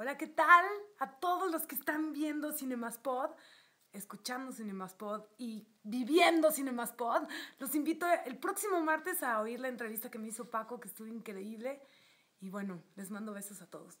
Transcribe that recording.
Hola, ¿qué tal? A todos los que están viendo Pod, escuchando Pod y viviendo Pod, los invito el próximo martes a oír la entrevista que me hizo Paco, que estuvo increíble. Y bueno, les mando besos a todos.